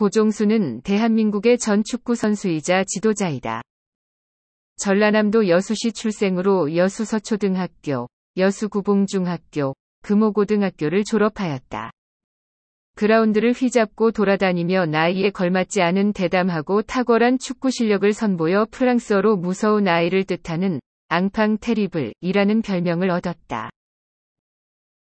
고종수는 대한민국의 전 축구 선수이자 지도자이다. 전라남도 여수시 출생으로 여수서초등학교, 여수구봉중학교, 금호고등학교를 졸업하였다. 그라운드를 휘잡고 돌아다니며 나이에 걸맞지 않은 대담하고 탁월한 축구 실력을 선보여 프랑스어로 무서운 아이를 뜻하는 앙팡 테리블이라는 별명을 얻었다.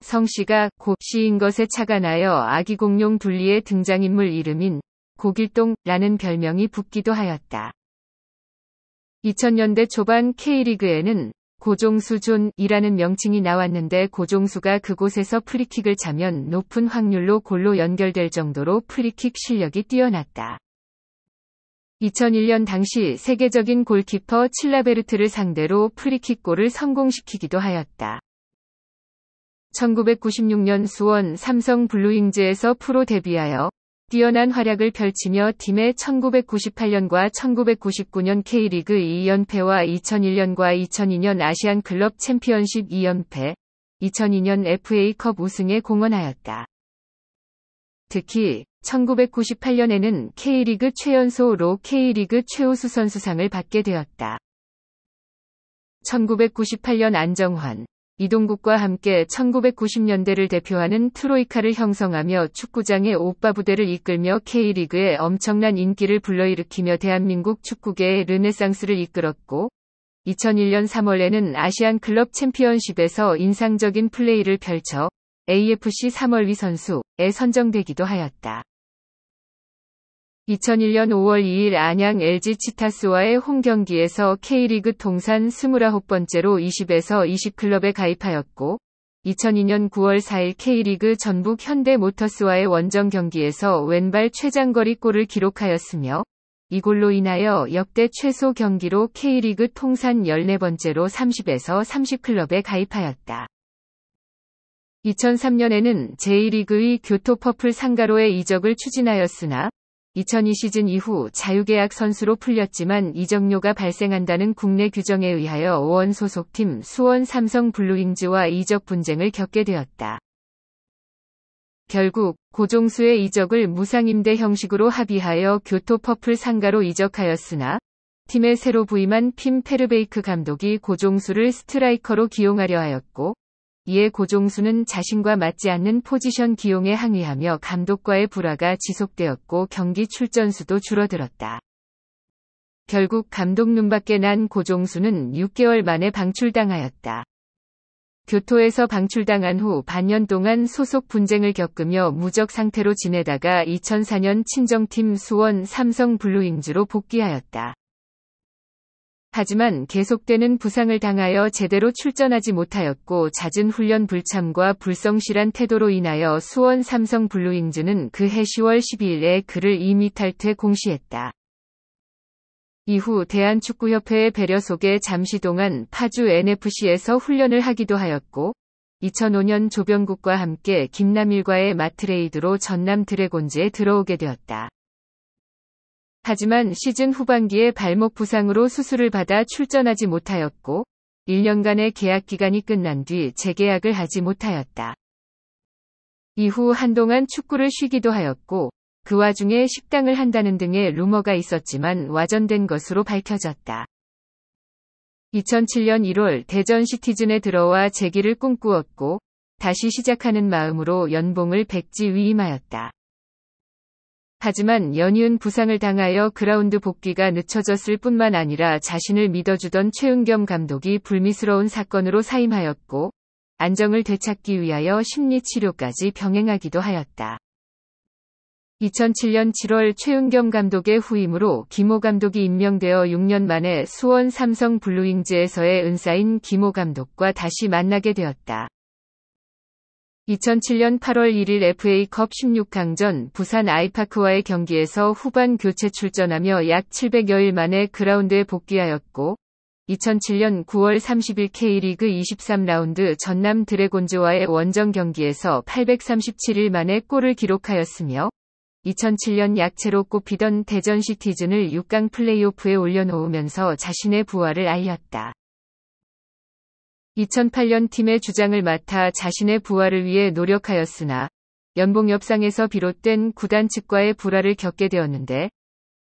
성씨가 곱씨인 것에 착안하여 아기공룡 둘리의 등장인물 이름인 고길동라는 별명이 붙기도 하였다. 2000년대 초반 K리그에는 고종수 존이라는 명칭이 나왔는데 고종수가 그곳에서 프리킥을 차면 높은 확률로 골로 연결될 정도로 프리킥 실력이 뛰어났다. 2001년 당시 세계적인 골키퍼 칠라베르트를 상대로 프리킥골을 성공시키기도 하였다. 1996년 수원 삼성 블루잉즈에서 프로 데뷔하여 뛰어난 활약을 펼치며 팀의 1998년과 1999년 K리그 2연패와 2001년과 2002년 아시안 클럽 챔피언십 2연패, 2002년 FA컵 우승에 공헌하였다. 특히 1998년에는 K리그 최연소로 K리그 최우수 선수상을 받게 되었다. 1998년 안정환, 이동국과 함께 1990년대를 대표하는 트로이카를 형성하며 축구장의 오빠 부대를 이끌며 K리그에 엄청난 인기를 불러일으키며 대한민국 축구계의 르네상스를 이끌었고 2001년 3월에는 아시안 클럽 챔피언십에서 인상적인 플레이를 펼쳐 AFC 3월위 선수에 선정되기도 하였다. 2001년 5월 2일 안양 LG 치타스와의 홈 경기에서 K리그 통산 29번째로 20에서 20클럽에 가입하였고, 2002년 9월 4일 K리그 전북 현대모터스와의 원정 경기에서 왼발 최장거리 골을 기록하였으며, 이골로 인하여 역대 최소 경기로 K리그 통산 14번째로 30에서 30클럽에 가입하였다. 2003년에는 제1리그의 교토 퍼플 상가로의 이적을 추진하였으나 2002 시즌 이후 자유계약 선수로 풀렸지만 이적료가 발생한다는 국내 규정에 의하여 원 소속팀 수원 삼성 블루윙즈와 이적 분쟁을 겪게 되었다. 결국 고종수의 이적을 무상임대 형식으로 합의하여 교토 퍼플 상가로 이적하였으나 팀에 새로 부임한 핀 페르베이크 감독이 고종수를 스트라이커로 기용하려 하였고 이에 예 고종수는 자신과 맞지 않는 포지션 기용에 항의하며 감독과의 불화가 지속되었고 경기 출전수도 줄어들었다. 결국 감독 눈밖에 난 고종수는 6개월 만에 방출당하였다. 교토에서 방출당한 후 반년 동안 소속 분쟁을 겪으며 무적 상태로 지내다가 2004년 친정팀 수원 삼성 블루잉즈로 복귀하였다. 하지만 계속되는 부상을 당하여 제대로 출전하지 못하였고 잦은 훈련 불참과 불성실한 태도로 인하여 수원 삼성 블루잉즈는 그 해 10월 12일에 그를 이미 탈퇴 공시했다. 이후 대한축구협회의 배려 속에 잠시 동안 파주 NFC에서 훈련을 하기도 하였고 2005년 조병국과 함께 김남일과의 마트레이드로 전남 드래곤즈에 들어오게 되었다. 하지만 시즌 후반기에 발목 부상으로 수술을 받아 출전하지 못하였고 1년간의 계약 기간이 끝난 뒤 재계약을 하지 못하였다. 이후 한동안 축구를 쉬기도 하였고 그 와중에 식당을 한다는 등의 루머가 있었지만 와전된 것으로 밝혀졌다. 2007년 1월 대전 시티즌에 들어와 재기를 꿈꾸었고 다시 시작하는 마음으로 연봉을 백지 위임하였다. 하지만 연이은 부상을 당하여 그라운드 복귀가 늦춰졌을 뿐만 아니라 자신을 믿어주던 최은겸 감독이 불미스러운 사건으로 사임하였고 안정을 되찾기 위하여 심리치료까지 병행하기도 하였다. 2007년 7월 최은겸 감독의 후임으로 김호 감독이 임명되어 6년 만에 수원 삼성 블루잉즈에서의 은사인 김호 감독과 다시 만나게 되었다. 2007년 8월 1일 FA컵 16강전 부산 아이파크와의 경기에서 후반 교체 출전하며 약 700여일 만에 그라운드에 복귀하였고 2007년 9월 30일 K리그 23라운드 전남 드래곤즈와의 원정 경기에서 837일 만에 골을 기록하였으며 2007년 약체로 꼽히던 대전 시티즌을 6강 플레이오프에 올려놓으면서 자신의 부활을 알렸다. 2008년 팀의 주장을 맡아 자신의 부활을 위해 노력하였으나 연봉 협상에서 비롯된 구단 측과의 불화를 겪게 되었는데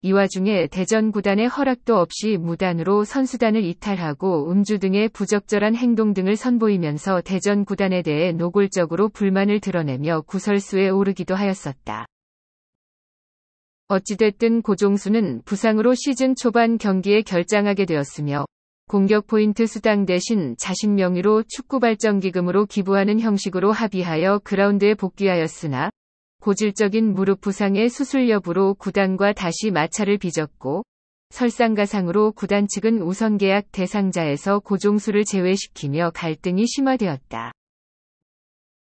이 와중에 대전 구단의 허락도 없이 무단으로 선수단을 이탈하고 음주 등의 부적절한 행동 등을 선보이면서 대전 구단에 대해 노골적으로 불만을 드러내며 구설수에 오르기도 하였었다. 어찌됐든 고종수는 부상으로 시즌 초반 경기에 결장하게 되었으며 공격 포인트 수당 대신 자신 명의로 축구 발전기금으로 기부하는 형식으로 합의하여 그라운드에 복귀하였으나 고질적인 무릎 부상의 수술 여부로 구단과 다시 마찰을 빚었고 설상가상으로 구단 측은 우선 계약 대상자에서 고종수를 제외시키며 갈등이 심화되었다.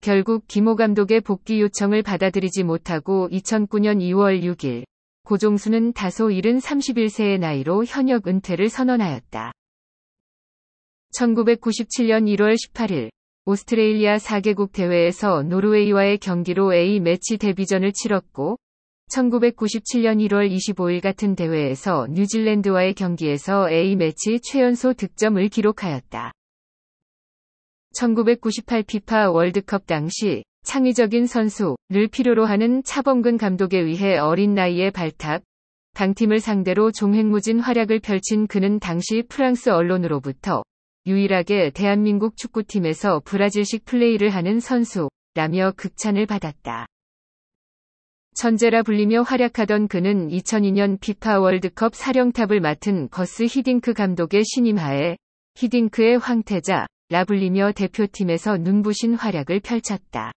결국 김호 감독의 복귀 요청을 받아들이지 못하고 2009년 2월 6일 고종수는 다소 이른 31세의 나이로 현역 은퇴를 선언하였다. 1997년 1월 18일 오스트레일리아 4개국 대회에서 노르웨이와의 경기로 A매치 데뷔전을 치렀고 1997년 1월 25일 같은 대회에서 뉴질랜드와의 경기에서 A매치 최연소 득점을 기록하였다. 1998 피파 월드컵 당시 창의적인 선수를 필요로 하는 차범근 감독에 의해 어린 나이에 발탁, 강팀을 상대로 종횡무진 활약을 펼친 그는 당시 프랑스 언론으로부터 유일하게 대한민국 축구팀에서 브라질식 플레이를 하는 선수라며 극찬을 받았다. 천재라 불리며 활약하던 그는 2002년 피파 월드컵 사령탑을 맡은 거스 히딩크 감독의 신임하에 히딩크의 황태자, 라 불리며 대표팀에서 눈부신 활약을 펼쳤다.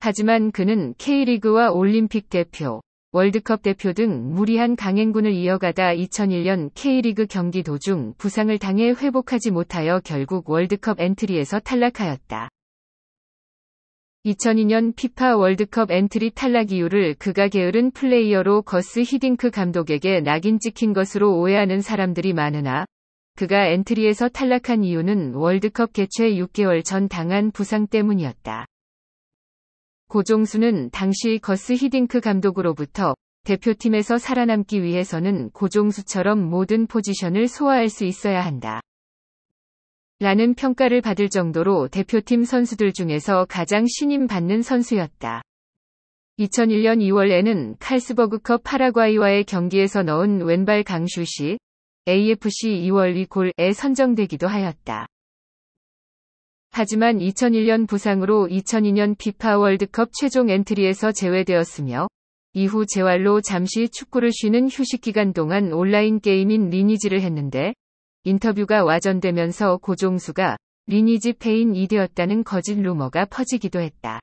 하지만 그는 K리그와 올림픽 대표, 월드컵 대표 등 무리한 강행군을 이어가다 2001년 K리그 경기 도중 부상을 당해 회복하지 못하여 결국 월드컵 엔트리에서 탈락하였다. 2002년 피파 월드컵 엔트리 탈락 이유를 그가 게으른 플레이어로 거스 히딩크 감독에게 낙인 찍힌 것으로 오해하는 사람들이 많으나 그가 엔트리에서 탈락한 이유는 월드컵 개최 6개월 전 당한 부상 때문이었다. 고종수는 당시 거스 히딩크 감독으로부터 대표팀에서 살아남기 위해서는 고종수처럼 모든 포지션을 소화할 수 있어야 한다. 라는 평가를 받을 정도로 대표팀 선수들 중에서 가장 신임받는 선수였다. 2001년 2월에는 칼스버그컵 파라과이와의 경기에서 넣은 왼발 강슛이 AFC 2월 2골에 선정되기도 하였다. 하지만 2001년 부상으로 2002년 피파 월드컵 최종 엔트리에서 제외되었으며 이후 재활로 잠시 축구를 쉬는 휴식 기간 동안 온라인 게임인 리니지를 했는데 인터뷰가 와전되면서 고종수가 리니지 페인 2되었다는 거짓 루머가 퍼지기도 했다.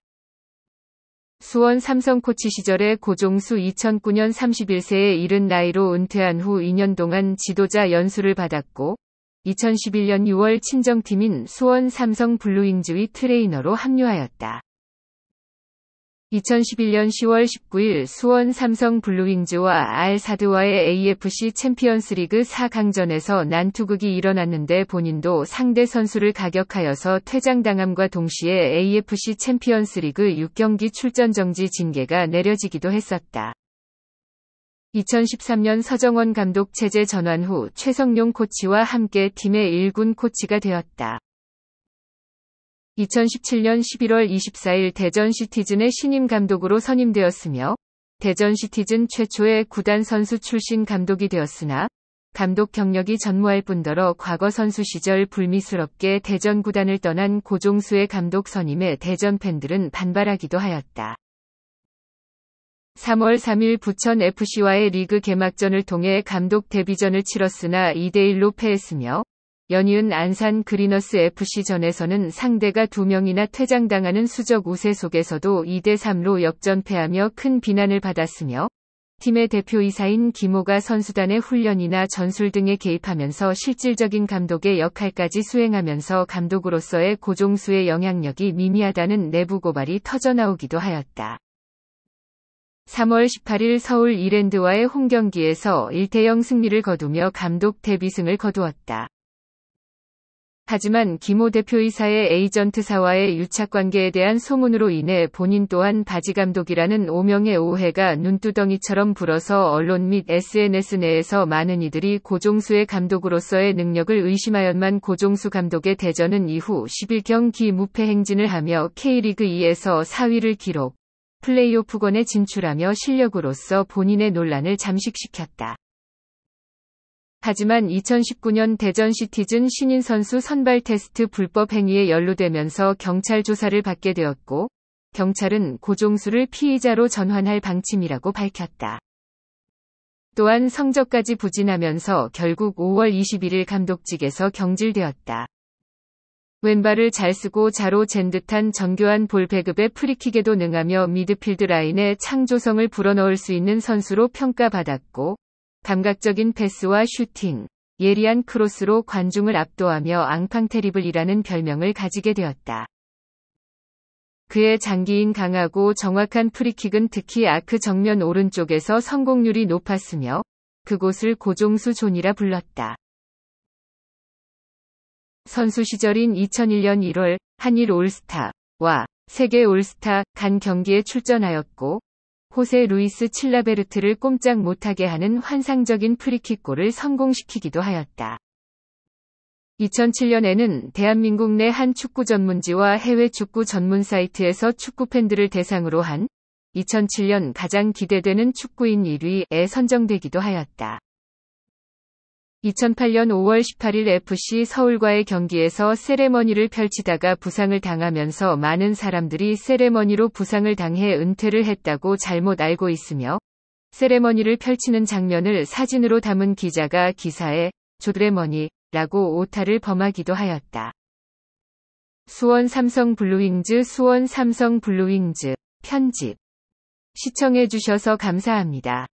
수원 삼성 코치 시절에 고종수 2009년 31세에 이른 나이로 은퇴한 후 2년 동안 지도자 연수를 받았고 2011년 6월 친정팀인 수원 삼성 블루윙즈의 트레이너로 합류하였다. 2011년 10월 19일 수원 삼성 블루윙즈와 알사드와의 AFC 챔피언스리그 4강전에서 난투극이 일어났는데 본인도 상대 선수를 가격하여서 퇴장당함과 동시에 AFC 챔피언스리그 6경기 출전 정지 징계가 내려지기도 했었다. 2013년 서정원 감독 체제 전환 후 최성용 코치와 함께 팀의 1군 코치가 되었다. 2017년 11월 24일 대전 시티즌의 신임 감독으로 선임되었으며 대전 시티즌 최초의 구단 선수 출신 감독이 되었으나 감독 경력이 전무할 뿐더러 과거 선수 시절 불미스럽게 대전 구단을 떠난 고종수의 감독 선임에 대전 팬들은 반발하기도 하였다. 3월 3일 부천 FC와의 리그 개막전을 통해 감독 데뷔전을 치렀으나 2대1로 패했으며 연이은 안산 그리너스 FC전에서는 상대가 2명이나 퇴장당하는 수적 우세 속에서도 2대3로 역전패하며 큰 비난을 받았으며 팀의 대표이사인 김호가 선수단의 훈련이나 전술 등에 개입하면서 실질적인 감독의 역할까지 수행하면서 감독으로서의 고종수의 영향력이 미미하다는 내부 고발이 터져나오기도 하였다. 3월 18일 서울 이랜드와의 홈경기에서 1대0 승리를 거두며 감독 데뷔승을 거두었다. 하지만 김호 대표이사의 에이전트사와의 유착관계에 대한 소문으로 인해 본인 또한 바지 감독이라는 오명의 오해가 눈두덩이처럼 불어서 언론 및 SNS 내에서 많은 이들이 고종수의 감독으로서의 능력을 의심하였만 고종수 감독의 대전은 이후 11경기 무패 행진을 하며 K리그 2에서 4위를 기록. 플레이오프권에 진출하며 실력으로서 본인의 논란을 잠식시켰다. 하지만 2019년 대전 시티즌 신인 선수 선발 테스트 불법 행위에 연루되면서 경찰 조사를 받게 되었고, 경찰은 고종수를 피의자로 전환할 방침이라고 밝혔다. 또한 성적까지 부진하면서 결국 5월 21일 감독직에서 경질되었다. 왼발을 잘 쓰고 자로 잰 듯한 정교한 볼 배급에 프리킥에도 능하며 미드필드 라인에 창조성을 불어넣을 수 있는 선수로 평가받았고 감각적인 패스와 슈팅, 예리한 크로스로 관중을 압도하며 앙팡 테리블이라는 별명을 가지게 되었다. 그의 장기인 강하고 정확한 프리킥은 특히 아크 정면 오른쪽에서 성공률이 높았으며 그곳을 고종수 존이라 불렀다. 선수 시절인 2001년 1월 한일 올스타와 세계 올스타 간 경기에 출전하였고 호세 루이스 칠라베르트를 꼼짝 못하게 하는 환상적인 프리킥골을 성공시키기도 하였다. 2007년에는 대한민국 내 한 축구 전문지와 해외 축구 전문 사이트에서 축구 팬들을 대상으로 한 2007년 가장 기대되는 축구인 1위에 선정되기도 하였다. 2008년 5월 18일 FC 서울과의 경기에서 세레머니를 펼치다가 부상을 당하면서 많은 사람들이 세레머니로 부상을 당해 은퇴를 했다고 잘못 알고 있으며 세레머니를 펼치는 장면을 사진으로 담은 기자가 기사에 조드레머니라고 오타를 범하기도 하였다. 수원 삼성 블루윙즈 수원 삼성 블루윙즈 편집 시청해주셔서 감사합니다.